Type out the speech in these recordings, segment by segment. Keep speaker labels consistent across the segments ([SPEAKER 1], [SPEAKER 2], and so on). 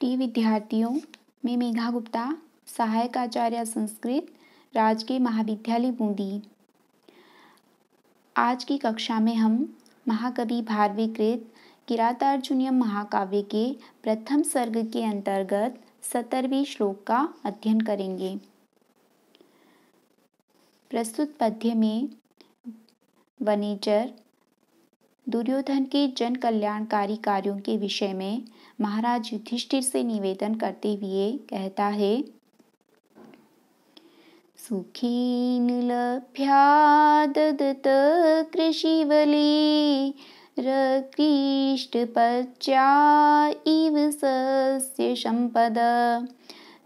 [SPEAKER 1] प्रिय विद्यार्थियों मैं मेघा गुप्ता सहायक आचार्य संस्कृत राजकीय महाविद्यालय बूंदी आज की कक्षा में हम महाकवि भारवीकृत किरातार्जुनियम महाकाव्य के प्रथम सर्ग के अंतर्गत सत्तरवें श्लोक का अध्ययन करेंगे प्रस्तुत पद्य में वनेचर दुर्योधन के जन कल्याणकारी कार्यों के विषय में महाराज युधिष्ठिर से निवेदन करते हुए कहता है सुखीन लभ्यादत कृषिवली रकृष्टपच्चा इव सस्य सम्पद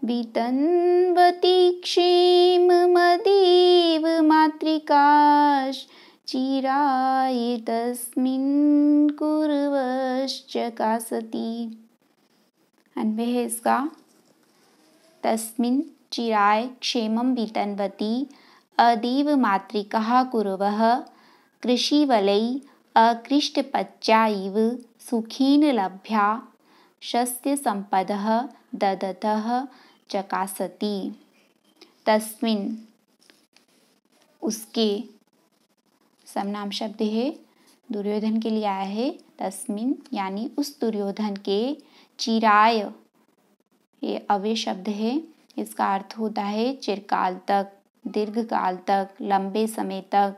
[SPEAKER 1] वितन्वति क्षेममदेव मातृकाश चिराय तस्मिन कुर्वश्च का सती अन्वय चिराय क्षेम बीतनवती अदीव मातृका कुरव कृषिवलै अकृष्टपच्चा इव सुखीन लभ्या शस्य संपदः ददतः चकासती तस्मिन उसके समनाम शब्द है दुर्योधन के लिए आया है तस्मिन यानी उस दुर्योधन के चिराय ये अव्य शब्द है इसका अर्थ होता है चिरकाल तक दीर्घ काल तक लंबे समय तक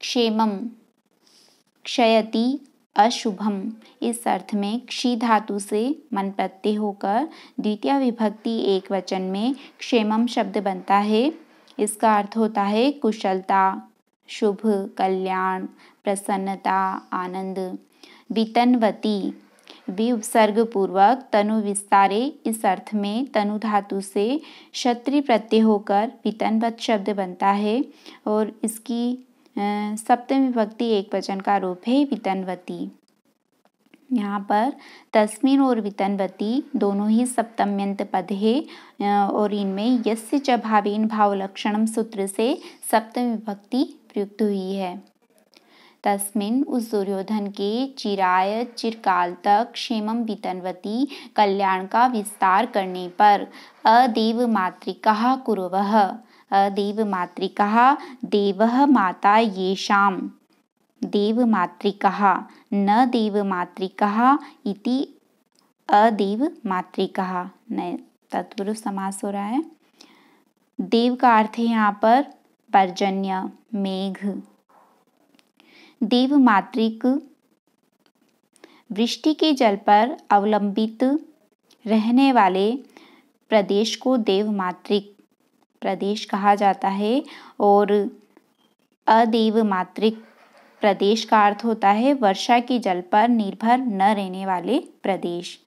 [SPEAKER 1] क्षेमम क्षयति अशुभम इस अर्थ में क्षी धातु से मन प्रत्यय होकर द्वितीय विभक्ति एक वचन में क्षेमम शब्द बनता है इसका अर्थ होता है कुशलता शुभ कल्याण प्रसन्नता आनंद वितनवती उपसर्ग पूर्वक तनु विस्तारे इस अर्थ में तनु धातु से क्षत्रि प्रत्यय होकर वितनवत शब्द बनता है और इसकी सप्तमी विभक्ति एक वचन का रूप है वितनवती यहाँ पर तस्मिन और वितनवती दोनों ही सप्तम्यंत पद है और इनमें यस्य च भावेन भावलक्षणम सूत्र से सप्तम विभक्ति प्रयुक्त हुई है तस्मिन उस दुर्योधन के चिराय चिरकाल तक क्षेम वितनवती कल्याण का विस्तार करने पर अदेव मातृका कुरव अदेव मातृका देव माता ये देवमातृकः न देवमातृकः इति अदेवमातृकः नए तत्पुरुष समास हो रहा है देव का अर्थ है यहाँ पर पर्जन्य मेघ देवमातृक वृष्टि के जल पर अवलंबित रहने वाले प्रदेश को देवमातृक प्रदेश कहा जाता है और अदेवमातृक प्रदेश का अर्थ होता है वर्षा की जल पर निर्भर न रहने वाले प्रदेश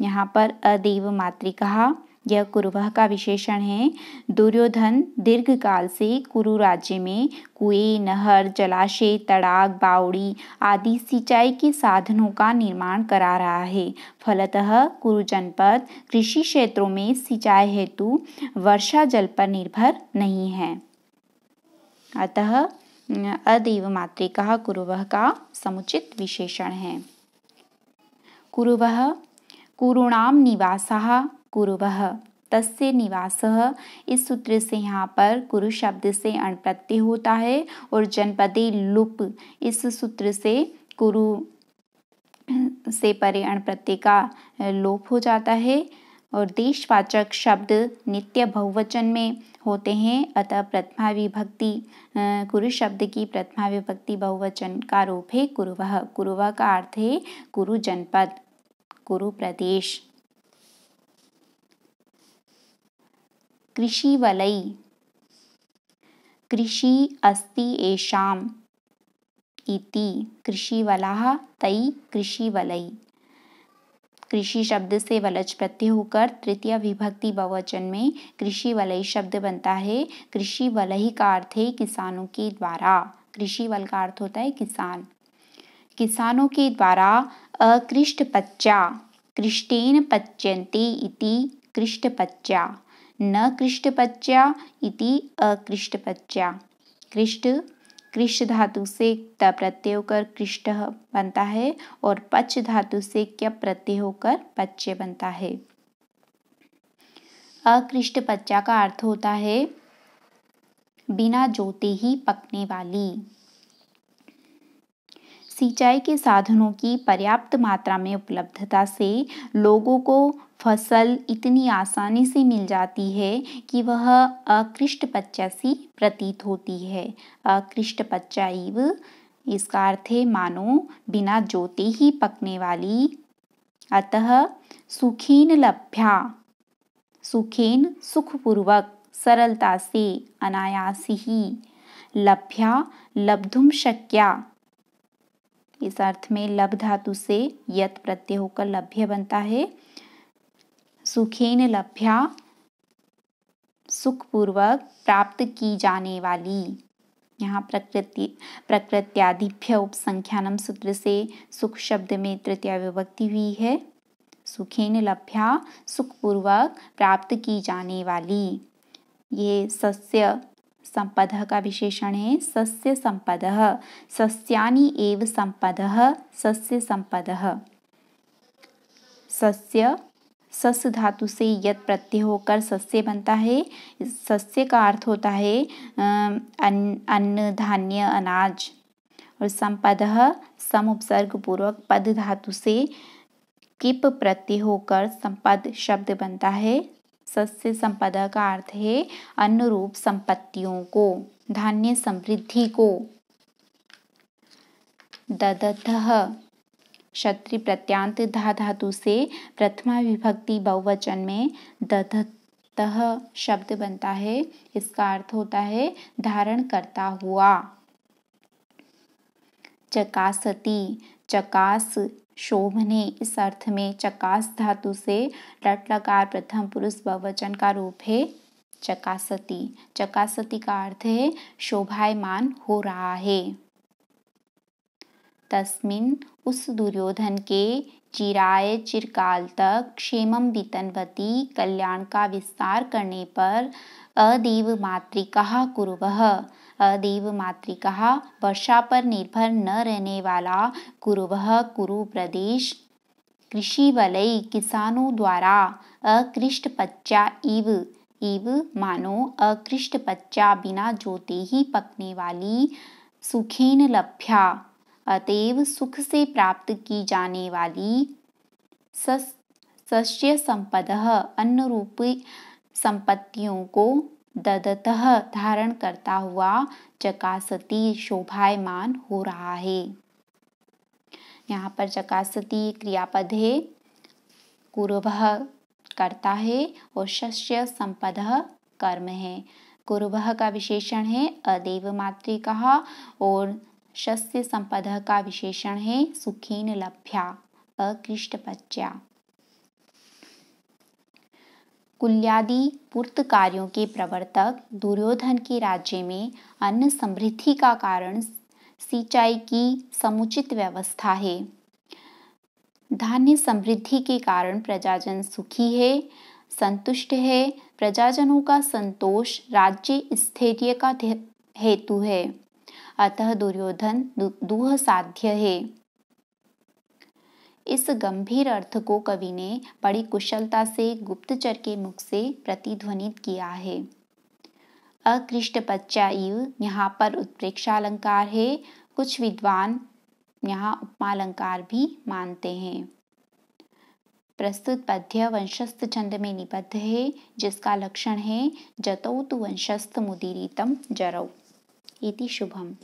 [SPEAKER 1] यहाँ पर अदेव मातृ कहा यह कुरुवह का विशेषण है दुर्योधन दीर्घ काल से कुरु राज्य में कुएं नहर जलाशय तड़ाक बावड़ी आदि सिंचाई के साधनों का निर्माण करा रहा है फलतः कुरु जनपद कृषि क्षेत्रों में सिंचाई हेतु वर्षा जल पर निर्भर नहीं है अतः अदेव मातृका कुरुव का समुचित विशेषण है कुरुव कुरुणाम निवास कुरुव तस्य निवास इस सूत्र से यहाँ पर कुरु शब्द से अण प्रत्यय होता है और जनपदे लुप इस सूत्र से कुरु से परे अण प्रत्यय का लोप हो जाता है और देशवाचक शब्द नित्य बहुवचन में होते हैं अतः प्रथमा विभक्ति कुरु शब्द की प्रथमा विभक्ति बहुवचन का रूप है कुरुवह कुरुवह का अर्थ है कुरु जनपद कुरु प्रदेश कृषि वलई कृषि अस्ति एशाम इति तई कृषि कृषिवलै कृषि शब्द से वलज प्रत्यय होकर तृतीय विभक्ति बहुवचन में कृषि वलई शब्द बनता है कृषि वलही का अर्थ है किसानों के द्वारा कृषि वल का अर्थ होता है किसान किसानों के द्वारा अकृष्ट पच्चा कृष्टेन पच्यंते इति कृष्ट पच्चा न कृष्ट पच्चा इति अकृष्ट पच्चा कृष्ट कृष्ण धातु से त प्रत्यय होकर कृष्ट बनता है और पच धातु से क्य प्रत्यय होकर पच्य बनता है अकृष्ट पच्चा का अर्थ होता है बिना जोते ही पकने वाली सिंचाई के साधनों की पर्याप्त मात्रा में उपलब्धता से लोगों को फसल इतनी आसानी से मिल जाती है कि वह अकृष्ट पच्चा सी प्रतीत होती है अकृष्ट पच्चा इव इसका अर्थ है मानो बिना जोते ही पकने वाली अतः सुखेन लभ्या सुखेन सुखपूर्वक सरलता से अनायास ही लभ्या लब्धुम शक्या इस अर्थ में लभ धातु से यत प्रत्यय होकर लभ्य बनता है सुखेन लभ्या सुखपूर्वक प्राप्त की जाने वाली यहाँ प्रकृति प्रकृत्यादिभ्य उपसंख्यानम सूत्र से सुख शब्द में तृतीय विभक्ति हुई है सुखेन लभ्या सुखपूर्वक प्राप्त की जाने वाली ये सस्य संपद का विशेषण है सस्य संपद सस्यानि एव संपद सस्य संपद सस्य सस्य धातु से यत प्रत्यय होकर सस्य बनता है सस्य का अर्थ होता है अन्न धान्य अनाज और संपद सम उपसर्ग पूर्वक पद धातु से किप प्रत्यय होकर संपद शब्द बनता है सस्य संपद का अर्थ है अन्य रूप संपत्तियों को धान्य समृद्धि को ददथ क्षत्रि प्रत्यांत धा धातु से प्रथमा विभक्ति बहुवचन में दधतः शब्द बनता है इसका अर्थ होता है धारण करता हुआ चकासती चकास शोभने इस अर्थ में चकास धातु से लट लकार प्रथम पुरुष बहुवचन का रूप है चकासती चकासती का अर्थ है शोभायमान हो रहा है तस्मिन् उस दुर्योधन के चिराय चिरकाल तक क्षेमम वितनवती कल्याण का विस्तार करने पर अदेव मातृका कुरुव अदेव मातृका वर्षा पर निर्भर न रहने वाला कुरुव कुरु प्रदेश कृषि वलय किसानों द्वारा अकृष्ट पच्चा इव इव मानो अकृष्ट पच्चा बिना जोते ही पकने वाली सुखेन लभ्या अतएव सुख से प्राप्त की जाने वाली सस्य संपद अन्न रूप संपत्तियों को ददतः धारण करता हुआ चकासती शोभायमान हो रहा है यहाँ पर चकासती क्रियापद है कुरभ करता है और शस्य संपद कर्म है कुरभ का विशेषण है अदेव मातृ कहा और शस्य संपद का विशेषण है सुखीन लभ्या अकृष्ट पच्या कुल्यादि पूर्त कार्यों के प्रवर्तक दुर्योधन के राज्य में अन्न समृद्धि का कारण सिंचाई की समुचित व्यवस्था है धान्य समृद्धि के कारण प्रजाजन सुखी है संतुष्ट है प्रजाजनों का संतोष राज्य स्थैर्य का हेतु है अतः दुर्योधन दुह साध्य है इस गंभीर अर्थ को कवि ने बड़ी कुशलता से गुप्तचर के मुख से प्रतिध्वनित किया है अकृष्ट इव यहाँ पर उत्प्रेक्षा अलंकार है कुछ विद्वान यहाँ उपमालंकार भी मानते हैं प्रस्तुत पद्य वंशस्थ छंद में निबद्ध है जिसका लक्षण है जतौ तु वंशस्थ मुदीरितम जरौ इति शुभम